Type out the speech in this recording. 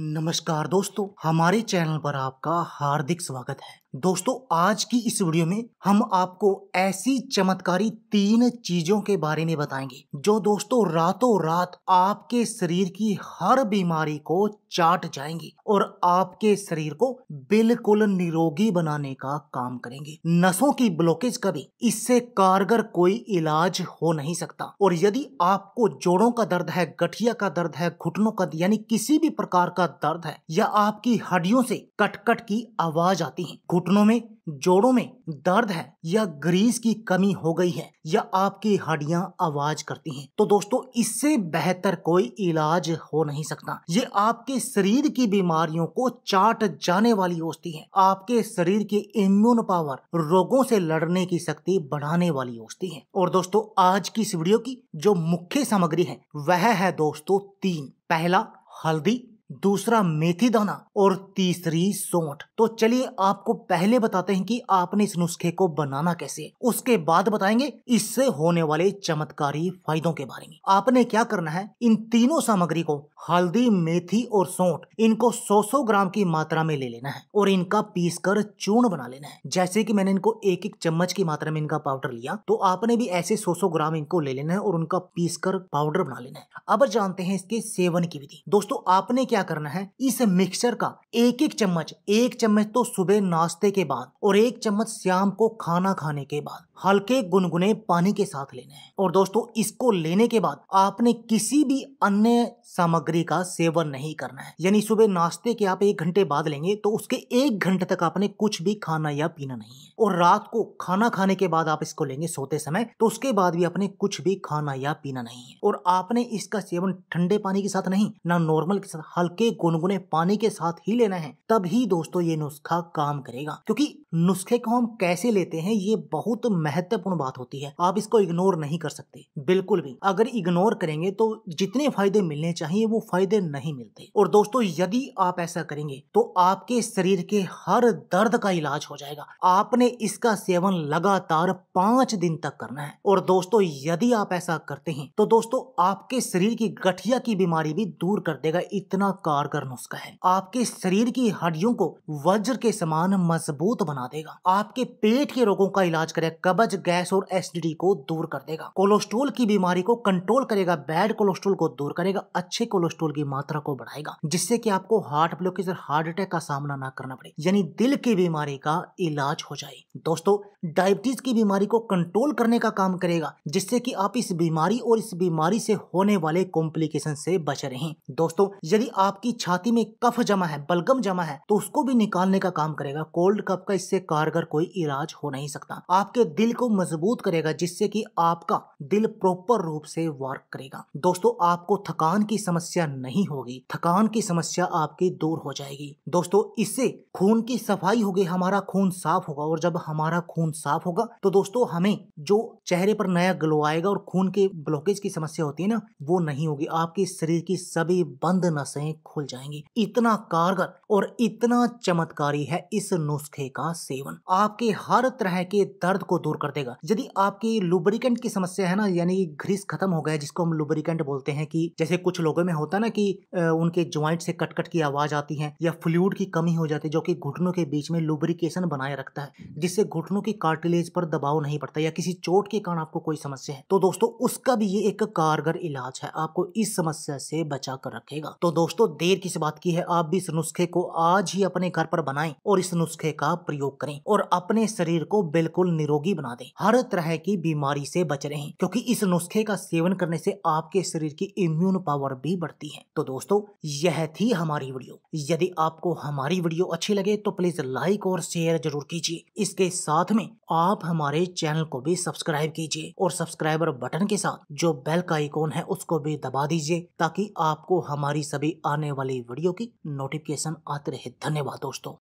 नमस्कार दोस्तों हमारे चैनल पर आपका हार्दिक स्वागत है दोस्तों आज की इस वीडियो में हम आपको ऐसी चमत्कारी तीन चीजों के बारे में बताएंगे जो दोस्तों रातों रात आपके शरीर की हर बीमारी को चाट जाएंगी और आपके शरीर को बिल्कुल निरोगी बनाने का काम करेंगे नसों की ब्लॉकेज का भी इससे कारगर कोई इलाज हो नहीं सकता और यदि आपको जोड़ों का दर्द है गठिया का दर्द है घुटनों का यानी किसी भी प्रकार का दर्द है या आपकी हड्डियों से कटकट की आवाज आती है घुटनों में जोड़ों में दर्द है या ग्रीस की कमी हो गई है या आपकी हड्डियां आवाज करती हैं तो दोस्तों इससे बेहतर कोई इलाज हो नहीं सकता ये आपके शरीर की बीमारियों को चाट जाने वाली औषधि है आपके शरीर के इम्यून पावर रोगों से लड़ने की शक्ति बढ़ाने वाली औषधि है और दोस्तों आज की इस वीडियो की जो मुख्य सामग्री है वह है दोस्तों तीन पहला हल्दी दूसरा मेथी दाना और तीसरी सोंठ तो चलिए आपको पहले बताते हैं कि आपने इस नुस्खे को बनाना कैसे उसके बाद बताएंगे इससे होने वाले चमत्कारी फायदों के बारे में आपने क्या करना है इन तीनों सामग्री को हल्दी मेथी और सोंठ इनको 100-100 ग्राम की मात्रा में ले लेना है और इनका पीस कर चूर्ण बना लेना है जैसे की मैंने इनको एक एक चम्मच की मात्रा में इनका पाउडर लिया तो आपने भी ऐसे सो सौ ग्राम इनको ले लेना है और उनका पीस कर पाउडर बना लेना है अब जानते हैं इसके सेवन की विधि दोस्तों आपने क्या क्या करना है इस मिक्सचर का एक एक चम्मच एक चम्मच तो सुबह नाश्ते के बाद और एक चम्मच शाम को खाना खाने के बाद हल्के गुनगुने पानी के साथ लेने हैं और दोस्तों इसको लेने के बाद आपने किसी भी अन्य सामग्री का सेवन नहीं करना है यानी सुबह नाश्ते के आप एक घंटे बाद लेंगे तो उसके एक घंटे तक आपने कुछ भी खाना या पीना नहीं है और रात को खाना खाने के बाद आप इसको लेंगे सोते समय तो उसके बाद भी आपने कुछ भी खाना या पीना नहीं है और आपने इसका सेवन ठंडे पानी के साथ नहीं ना नॉर्मल के साथ हल्के गुनगुने पानी के साथ ही लेना है तभी दोस्तों ये नुस्खा काम करेगा क्योंकि नुस्खे को हम कैसे लेते हैं ये बहुत महत्वपूर्ण बात होती है आप इसको इग्नोर नहीं कर सकते बिल्कुल भी अगर इग्नोर करेंगे तो जितने फायदे मिलने चाहिए वो फायदे नहीं मिलते और दोस्तों यदि आप ऐसा करेंगे तो आपके शरीर के हर दर्द का इलाज हो जाएगा आपने इसका सेवन लगातार पांच दिन तक करना है और दोस्तों यदि आप ऐसा करते हैं तो दोस्तों आपके शरीर की गठिया की बीमारी भी दूर कर देगा इतना कारगर नुस्खा है आपके शरीर की हड्डियों को वज्र के समान मजबूत बना बना देगा आपके पेट के रोगों का इलाज करेगा कब्ज गैस और एसिडिटी को दूर कर देगा कोलेस्ट्रोल की बीमारी को कंट्रोल करेगा बैड कोलेस्ट्रोल को दूर करेगा अच्छे कोलेस्ट्रोल की मात्रा को बढ़ाएगा जिससे की आपको हार्ट ब्लॉकेज और हार्ट अटैक का सामना न करना पड़े यानी दिल की बीमारी का इलाज हो जाए दोस्तों डायबिटीज की बीमारी को कंट्रोल करने का काम करेगा जिससे कि आप इस बीमारी और इस बीमारी से होने वाले कॉम्प्लिकेशन से बच रहे दोस्तों यदि आपकी छाती में कफ जमा है बलगम जमा है तो उसको भी निकालने का काम करेगा कोल्ड कप का इस इससे कारगर कोई इलाज हो नहीं सकता आपके दिल को मजबूत करेगा जिससे कि आपका दिल प्रॉपर रूप से वर्क करेगा दोस्तों आपको थकान की समस्या नहीं होगी थकान की समस्या आपकी दूर हो जाएगी दोस्तों इससे खून की सफाई होगी हमारा खून साफ होगा और जब हमारा खून साफ होगा तो दोस्तों हमें जो चेहरे पर नया ग्लो आएगा और खून के ब्लॉकेज की समस्या होती है ना वो नहीं होगी आपके शरीर की सभी बंद नसें खुल जाएंगी इतना कारगर और इतना चमत्कारी है इस नुस्खे का सेवन आपके हर तरह के दर्द को दूर कर देगा यदि आपकी लुब्रिकेंट की समस्या है ना यानी घ्रीस खत्म हो गया जिसको हम लुब्रिकेंट बोलते हैं कि जैसे कुछ लोगों में होता ना कि उनके ज्वाइंट से कटकट की आवाज आती है या फ्लूड की कमी हो जाती है जो कि घुटनों के बीच में लुब्रिकेशन बनाए रखता है जिससे घुटनों की कार्टिलेज पर दबाव नहीं पड़ता या किसी चोट के कारण आपको कोई समस्या है तो दोस्तों उसका भी ये एक कारगर इलाज है आपको इस समस्या से बचा कर रखेगा तो दोस्तों देर किस बात की है आप भी इस नुस्खे को आज ही अपने घर पर बनाएं और इस नुस्खे का प्रयोग प्रयोग करें और अपने शरीर को बिल्कुल निरोगी बना दें हर तरह की बीमारी से बच रहे क्योंकि इस नुस्खे का सेवन करने से आपके शरीर की इम्यून पावर भी बढ़ती है तो दोस्तों यह थी हमारी वीडियो यदि आपको हमारी वीडियो अच्छी लगे तो प्लीज लाइक और शेयर जरूर कीजिए इसके साथ में आप हमारे चैनल को भी सब्सक्राइब कीजिए और सब्सक्राइबर बटन के साथ जो बेल का आइकॉन है उसको भी दबा दीजिए ताकि आपको हमारी सभी आने वाली वीडियो की नोटिफिकेशन आते रहे धन्यवाद दोस्तों